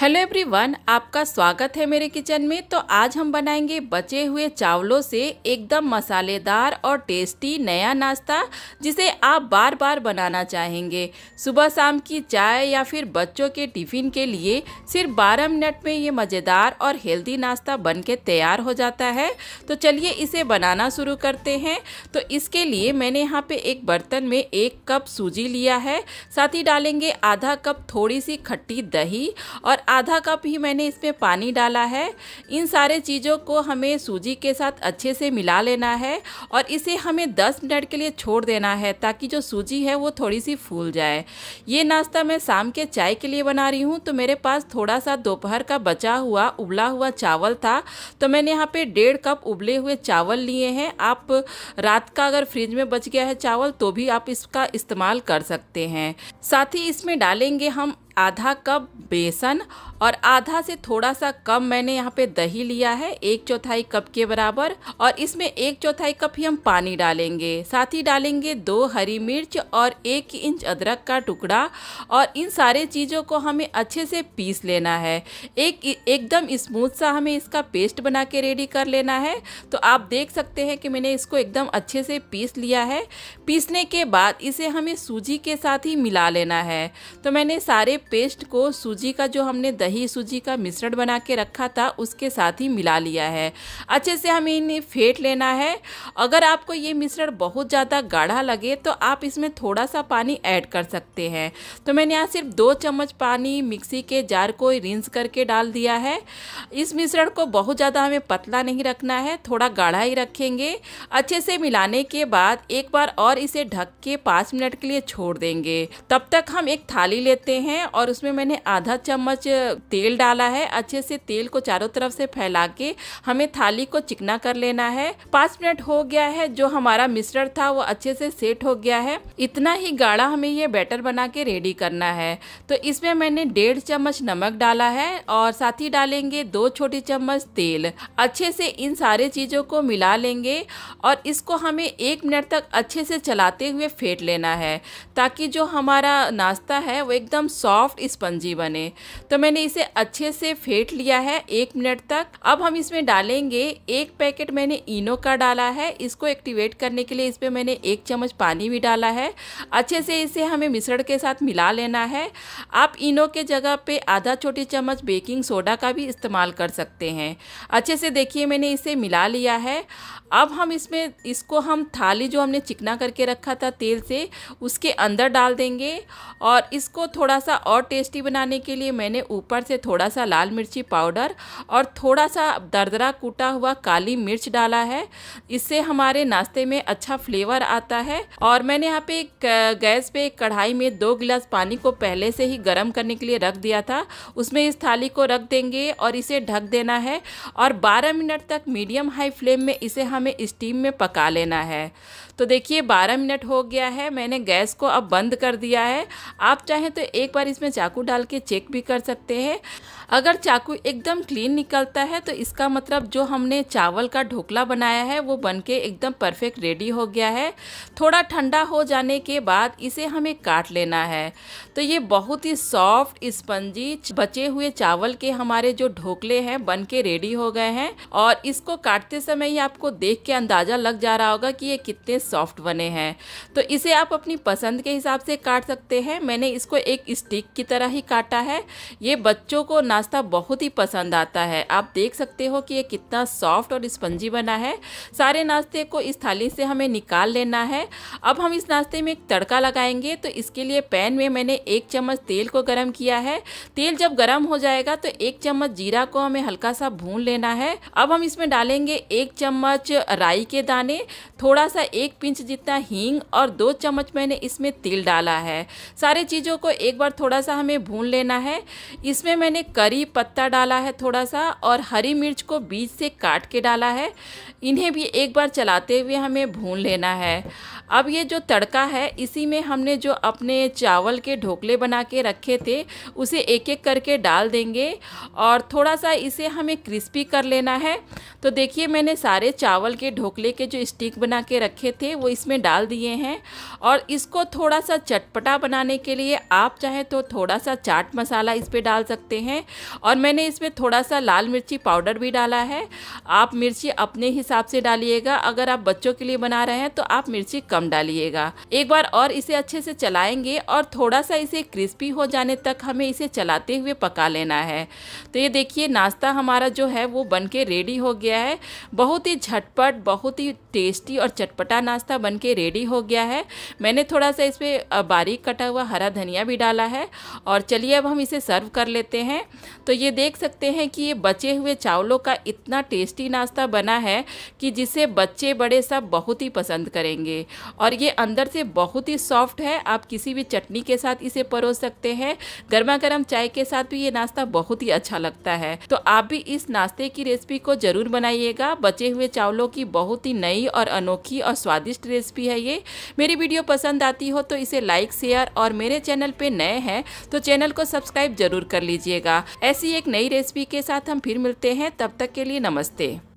hello everyone आपका स्वागत है मेरे किचन में तो आज हम बनाएंगे बचे हुए चावलों से एकदम मसालेदार और टेस्टी नया नाश्ता जिसे आप बार बार बनाना चाहेंगे सुबह शाम की चाय या फिर बच्चों के टिफ़िन के लिए सिर्फ 12 मिनट में ये मज़ेदार और हेल्दी नाश्ता बनके तैयार हो जाता है तो चलिए इसे बनाना शुरू करते हैं तो इसके लिए मैंने यहाँ पर एक बर्तन में एक कप सूजी लिया है साथ ही डालेंगे आधा कप थोड़ी सी खट्टी दही और आधा कप ही मैंने इसमें पानी डाला है इन सारे चीज़ों को हमें सूजी के साथ अच्छे से मिला लेना है और इसे हमें 10 मिनट के लिए छोड़ देना है ताकि जो सूजी है वो थोड़ी सी फूल जाए ये नाश्ता मैं शाम के चाय के लिए बना रही हूँ तो मेरे पास थोड़ा सा दोपहर का बचा हुआ उबला हुआ चावल था तो मैंने यहाँ पर डेढ़ कप उबले हुए चावल लिए हैं आप रात का अगर फ्रिज में बच गया है चावल तो भी आप इसका इस्तेमाल कर सकते हैं साथ ही इसमें डालेंगे हम आधा कप बेसन और आधा से थोड़ा सा कम मैंने यहाँ पे दही लिया है एक चौथाई कप के बराबर और इसमें एक चौथाई कप ही हम पानी डालेंगे साथ ही डालेंगे दो हरी मिर्च और एक इंच अदरक का टुकड़ा और इन सारे चीज़ों को हमें अच्छे से पीस लेना है एक एकदम स्मूथ सा हमें इसका पेस्ट बना के रेडी कर लेना है तो आप देख सकते हैं कि मैंने इसको एकदम अच्छे से पीस लिया है पीसने के बाद इसे हमें सूजी के साथ ही मिला लेना है तो मैंने सारे पेस्ट को सूजी का जो हमने दही सूजी का मिश्रण बना के रखा था उसके साथ ही मिला लिया है अच्छे से हमें इन्हें फेंट लेना है अगर आपको ये मिश्रण बहुत ज़्यादा गाढ़ा लगे तो आप इसमें थोड़ा सा पानी ऐड कर सकते हैं तो मैंने यहाँ सिर्फ दो चम्मच पानी मिक्सी के जार को रिंस करके डाल दिया है इस मिश्रण को बहुत ज़्यादा हमें पतला नहीं रखना है थोड़ा गाढ़ा ही रखेंगे अच्छे से मिलाने के बाद एक बार और इसे ढक के पाँच मिनट के लिए छोड़ देंगे तब तक हम एक थाली लेते हैं और उसमें मैंने आधा चम्मच तेल डाला है अच्छे से तेल को चारों तरफ से फैला के हमें थाली को चिकना कर लेना है पाँच मिनट हो गया है जो हमारा मिश्रण था वो अच्छे से सेट हो गया है इतना ही गाढ़ा हमें ये बैटर बना के रेडी करना है तो इसमें मैंने डेढ़ चम्मच नमक डाला है और साथ ही डालेंगे दो छोटी चम्मच तेल अच्छे से इन सारे चीज़ों को मिला लेंगे और इसको हमें एक मिनट तक अच्छे से चलाते हुए फेंट लेना है ताकि जो हमारा नाश्ता है वो एकदम सॉफ्ट सॉफ्ट स्पंजी बने तो मैंने इसे अच्छे से फेंट लिया है एक मिनट तक अब हम इसमें डालेंगे एक पैकेट मैंने इनो का डाला है इसको एक्टिवेट करने के लिए इस पर मैंने एक चम्मच पानी भी डाला है अच्छे से इसे हमें मिश्रण के साथ मिला लेना है आप इनो के जगह पे आधा छोटी चम्मच बेकिंग सोडा का भी इस्तेमाल कर सकते हैं अच्छे से देखिए मैंने इसे मिला लिया है अब हम इसमें इसको हम थाली जो हमने चिकना करके रखा था तेल से उसके अंदर डाल देंगे और इसको थोड़ा सा और टेस्टी बनाने के लिए मैंने ऊपर से थोड़ा सा लाल मिर्ची पाउडर और थोड़ा सा दरदरा कूटा हुआ काली मिर्च डाला है इससे हमारे नाश्ते में अच्छा फ्लेवर आता है और मैंने यहाँ पे गैस पे एक कढ़ाई में दो गिलास पानी को पहले से ही गर्म करने के लिए रख दिया था उसमें इस थाली को रख देंगे और इसे ढक देना है और 12 मिनट तक मीडियम हाई फ्लेम में इसे हमें स्टीम में पका लेना है तो देखिए 12 मिनट हो गया है मैंने गैस को अब बंद कर दिया है आप चाहें तो एक बार इसमें चाकू डाल के चेक भी कर सकते हैं अगर चाकू एकदम क्लीन निकलता है तो इसका मतलब जो हमने चावल का ढोकला बनाया है वो बन के एकदम परफेक्ट रेडी हो गया है थोड़ा ठंडा हो जाने के बाद इसे हमें काट लेना है तो ये बहुत ही सॉफ्ट स्पंजी बचे हुए चावल के हमारे जो ढोकले हैं बन के रेडी हो गए हैं और इसको काटते समय ही आपको देख के अंदाज़ा लग जा रहा होगा कि ये कितने सॉफ्ट बने हैं तो इसे आप अपनी पसंद के हिसाब से काट सकते हैं मैंने इसको एक स्टिक की तरह ही काटा है ये बच्चों को ना नाश्ता बहुत ही पसंद आता है आप देख सकते हो कि ये कितना सॉफ्ट और स्पंजी बना है सारे नाश्ते को इस थाली से हमें निकाल लेना है अब हम इस नाश्ते में एक तड़का लगाएंगे तो इसके लिए पैन में मैंने एक चम्मच तेल को गर्म किया है तेल जब गर्म हो जाएगा तो एक चम्मच जीरा को हमें हल्का सा भून लेना है अब हम इसमें डालेंगे एक चम्मच राई के दाने थोड़ा सा एक पिंच जितना हींग और दो चम्मच मैंने इसमें तेल डाला है सारे चीज़ों को एक बार थोड़ा सा हमें भून लेना है इसमें मैंने कर करी पत्ता डाला है थोड़ा सा और हरी मिर्च को बीज से काट के डाला है इन्हें भी एक बार चलाते हुए हमें भून लेना है अब ये जो तड़का है इसी में हमने जो अपने चावल के ढोकले बना के रखे थे उसे एक एक करके डाल देंगे और थोड़ा सा इसे हमें क्रिस्पी कर लेना है तो देखिए मैंने सारे चावल के ढोकले के जो स्टिक बना के रखे थे वो इसमें डाल दिए हैं और इसको थोड़ा सा चटपटा बनाने के लिए आप चाहें तो थोड़ा सा चाट मसाला इस पर डाल सकते हैं और मैंने इसमें थोड़ा सा लाल मिर्ची पाउडर भी डाला है आप मिर्ची अपने हिसाब से डालिएगा अगर आप बच्चों के लिए बना रहे हैं तो आप मिर्ची कम डालिएगा एक बार और इसे अच्छे से चलाएंगे और थोड़ा सा इसे क्रिस्पी हो जाने तक हमें इसे चलाते हुए पका लेना है तो ये देखिए नाश्ता हमारा जो है वो बन के रेडी हो गया है बहुत ही झटपट बहुत ही टेस्टी और चटपटा नाश्ता बन के रेडी हो गया है मैंने थोड़ा सा इसमें बारीक कटा हुआ हरा धनिया भी डाला है और चलिए अब हम इसे सर्व कर लेते हैं तो ये देख सकते हैं कि ये बचे हुए चावलों का इतना टेस्टी नाश्ता बना है कि जिसे बच्चे बड़े सब बहुत ही पसंद करेंगे और ये अंदर से बहुत ही सॉफ्ट है आप किसी भी चटनी के साथ इसे परोस सकते हैं गर्मा गर्म चाय के साथ भी ये नाश्ता बहुत ही अच्छा लगता है तो आप भी इस नाश्ते की रेसिपी को ज़रूर बनाइएगा बचे हुए चावलों की बहुत ही नई और अनोखी और स्वादिष्ट रेसिपी है ये मेरी वीडियो पसंद आती हो तो इसे लाइक शेयर और मेरे चैनल पे नए हैं तो चैनल को सब्सक्राइब जरूर कर लीजिएगा ऐसी एक नई रेसिपी के साथ हम फिर मिलते हैं तब तक के लिए नमस्ते